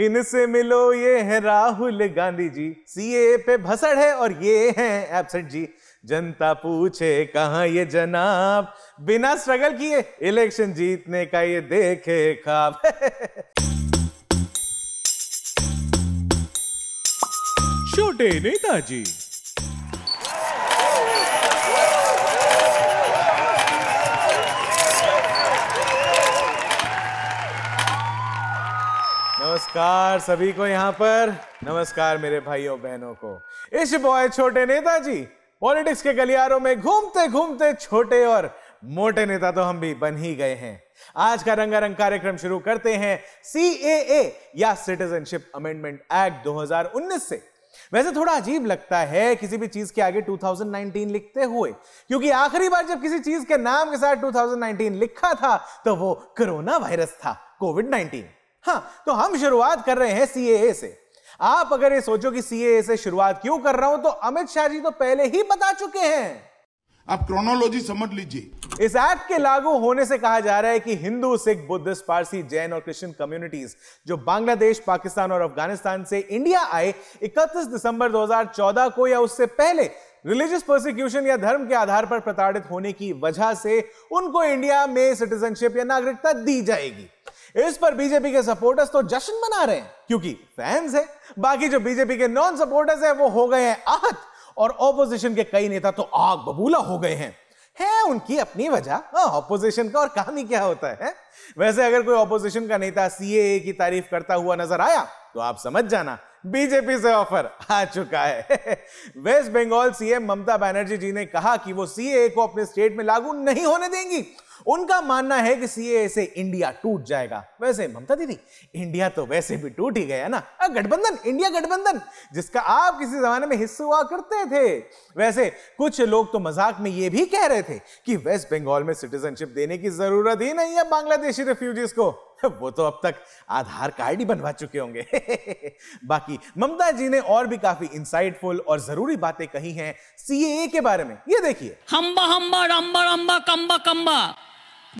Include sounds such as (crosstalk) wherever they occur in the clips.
इनसे मिलो ये है राहुल गांधी जी सीए पे भसड़ है और ये हैं एबसेंट जी जनता पूछे कहाँ ये जनाब बिना स्ट्रगल किए इलेक्शन जीतने का ये देखे खाब छोटे (laughs) नेताजी नमस्कार सभी को यहाँ पर नमस्कार मेरे भाइयों बहनों को इस बॉय छोटे जी पॉलिटिक्स के गलियारों में घूमते घूमते छोटे और मोटे नेता तो हम भी बन ही गए हैं आज का रंगारंग कार्यक्रम शुरू करते हैं सी या सिटीजनशिप अमेंडमेंट एक्ट 2019 से वैसे थोड़ा अजीब लगता है किसी भी चीज के आगे 2019 लिखते हुए क्योंकि आखिरी बार जब किसी चीज के नाम के साथ 2019 लिखा था तो वो कोरोना वायरस था कोविड 19 हाँ तो हम शुरुआत कर रहे हैं सीएए से आप अगर ये सोचो कि सीएए से शुरुआत क्यों कर रहा हूं तो अमित शाह जी तो पहले ही बता चुके हैं आप क्रोनोलॉजी समझ लीजिए इस एक्ट के लागू होने से कहा जा रहा है कि हिंदू सिख बुद्धिस्ट पारसी जैन और क्रिश्चियन कम्युनिटीज जो बांग्लादेश पाकिस्तान और अफगानिस्तान से इंडिया आए 31 दिसंबर 2014 को या उससे पहले रिलीजियस प्रोसिक्यूशन या धर्म के आधार पर प्रताड़ित होने की वजह से उनको इंडिया में सिटीजनशिप या नागरिकता दी जाएगी इस पर बीजेपी के सपोर्टर्स तो जश्न मना रहे हैं क्योंकि फैंस हैं बाकी जो बीजेपी के नॉन सपोर्टर्स हैं वो हो गए हैं आहत और ऑपोजिशन के कई नेता तो आग बबूला हो गए हैं है उनकी अपनी वजह ऑपोजिशन हाँ, का और काम ही क्या होता है वैसे अगर कोई ऑपोजिशन का नेता सीएए की तारीफ करता हुआ नजर आया तो आप समझ जाना बीजेपी से ऑफर आ चुका है वेस्ट बंगाल सीएम ममता बैनर्जी जी ने कहा कि वो सीए को अपने स्टेट में लागू नहीं होने देंगी उनका मानना है कि सीए से इंडिया टूट जाएगा वैसे ममता दीदी इंडिया तो वैसे भी टूट ही गया ना गठबंधन इंडिया गठबंधन जिसका आप किसी जमाने में हिस्सा हुआ करते थे वैसे कुछ लोग तो मजाक में यह भी कह रहे थे कि वेस्ट बंगाल में सिटीजनशिप देने की जरूरत ही नहीं है बांग्लादेशी रेफ्यूजीज को (laughs) वो तो अब तक आधार कार्ड ही बनवा चुके होंगे (laughs) बाकी ममता जी ने और भी काफी इंसाइटफुल और जरूरी बातें कही हैं सीएए के बारे में ये देखिए हम्बा हम्बा रम्बा रंबा कम्बा कम्बा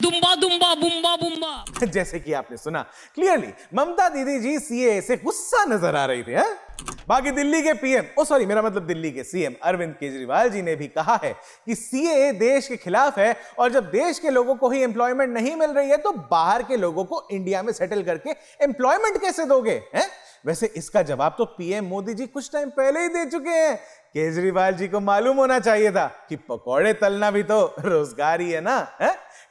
दुम्बा दुम्बा बुम्बा बुम्बा (laughs) जैसे कि आपने सुना क्लियरली ममता दीदी जी सीए से गुस्सा नजर आ रही थी है? हाँ? बाकी दिल्ली के पीएम ओ सॉरी मेरा मतलब दिल्ली के सीएम अरविंद केजरीवाल जी ने भी कहा है कि सीए देश के खिलाफ है और जब देश के लोगों को ही एम्प्लॉयमेंट नहीं मिल रही है तो बाहर के लोगों को इंडिया में सेटल करके एम्प्लॉयमेंट कैसे दोगे हैं? हाँ? वैसे इसका जवाब तो पीएम मोदी जी कुछ टाइम पहले ही दे चुके हैं केजरीवाल जी को मालूम होना चाहिए था कि पकौड़े तलना भी तो रोजगार ही है ना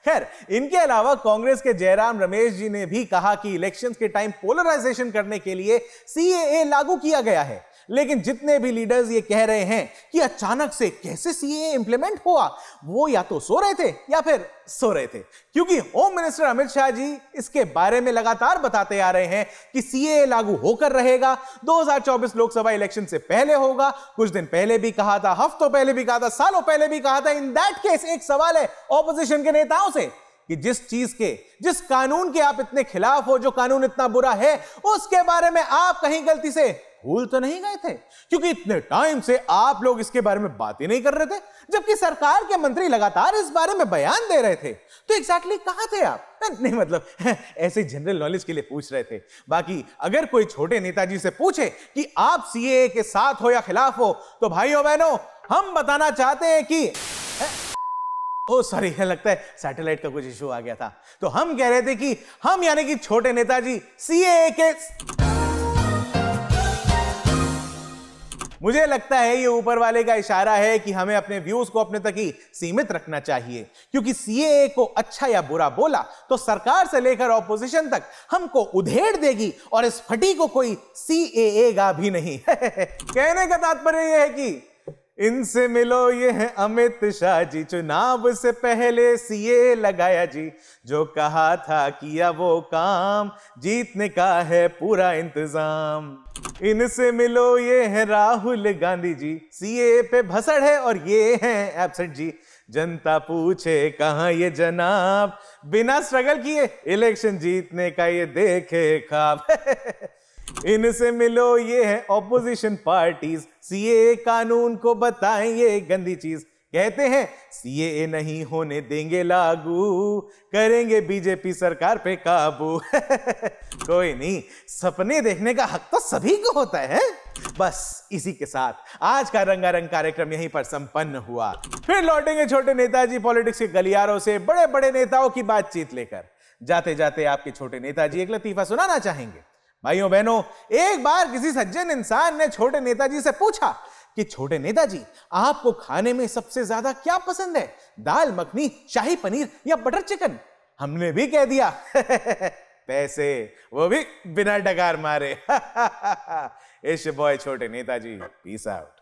खैर इनके अलावा कांग्रेस के जयराम रमेश जी ने भी कहा कि इलेक्शंस के टाइम पोलराइजेशन करने के लिए सीएए लागू किया गया है लेकिन जितने भी लीडर्स ये कह रहे हैं कि अचानक से कैसे सीए इंप्लीमेंट हुआ वो या तो सो रहे थे या फिर सो रहे थे क्योंकि होम मिनिस्टर अमित शाह जी इसके बारे में लगातार बताते आ रहे हैं कि सीए लागू होकर रहेगा 2024 लोकसभा इलेक्शन से पहले होगा कुछ दिन पहले भी कहा था हफ्तों पहले भी कहा था सालों पहले भी कहा था इन दैट केस एक सवाल है ऑपोजिशन के नेताओं से कि जिस चीज के जिस कानून के आप इतने खिलाफ हो जो कानून इतना बुरा है उसके बारे में आप कहीं गलती से भूल तो नहीं गए थे क्योंकि इतने टाइम से आप लोग इसके बारे में बात ही नहीं कर रहे थे जबकि सरकार के मंत्री लगातार इस बारे में बयान दे रहे थे तो एग्जैक्टली exactly कहा थे आप (laughs) नहीं मतलब (laughs) ऐसे जनरल नॉलेज के लिए पूछ रहे थे बाकी अगर कोई छोटे नेताजी से पूछे कि आप सीए के साथ हो या खिलाफ हो तो भाई बहनों हम बताना चाहते हैं कि है? ओ सॉरी (laughs) लगता है सैटेलाइट का कुछ इशू आ गया था तो हम कह रहे थे कि हम यानी कि छोटे नेताजी सी के मुझे लगता है ये ऊपर वाले का इशारा है कि हमें अपने व्यूज को अपने तक ही सीमित रखना चाहिए क्योंकि सीए को अच्छा या बुरा बोला तो सरकार से लेकर ऑपोजिशन तक हमको उधेड़ देगी और इस फटी को कोई सीएए का भी नहीं (laughs) कहने का तात्पर्य यह है कि इनसे मिलो ये है अमित शाह जी चुनाव से पहले सीए लगाया जी जो कहा था किया वो काम जीतने का है पूरा इंतजाम इनसे मिलो ये है राहुल गांधी जी सीए पे भसड़ है और ये है एबसेंट जी जनता पूछे कहाँ ये जनाब बिना स्ट्रगल किए इलेक्शन जीतने का ये देखे खाब (laughs) इनसे मिलो ये है ऑपोजिशन पार्टीज सीए कानून को बताएं ये गंदी चीज कहते हैं सीए नहीं होने देंगे लागू करेंगे बीजेपी सरकार पे काबू (laughs) कोई नहीं सपने देखने का हक तो सभी को होता है बस इसी के साथ आज का रंगारंग कार्यक्रम यहीं पर संपन्न हुआ फिर लौटेंगे छोटे नेताजी पॉलिटिक्स के गलियारों से बड़े बड़े नेताओं की बातचीत लेकर जाते जाते आपके छोटे नेताजी एक लतीफा सुनाना चाहेंगे भाइयों बहनों एक बार किसी सज्जन इंसान ने छोटे नेताजी से पूछा कि छोटे नेताजी आपको खाने में सबसे ज्यादा क्या पसंद है दाल मखनी शाही पनीर या बटर चिकन हमने भी कह दिया (laughs) पैसे वो भी बिना डकार मारे (laughs) इश बॉय छोटे नेताजी पीस आउट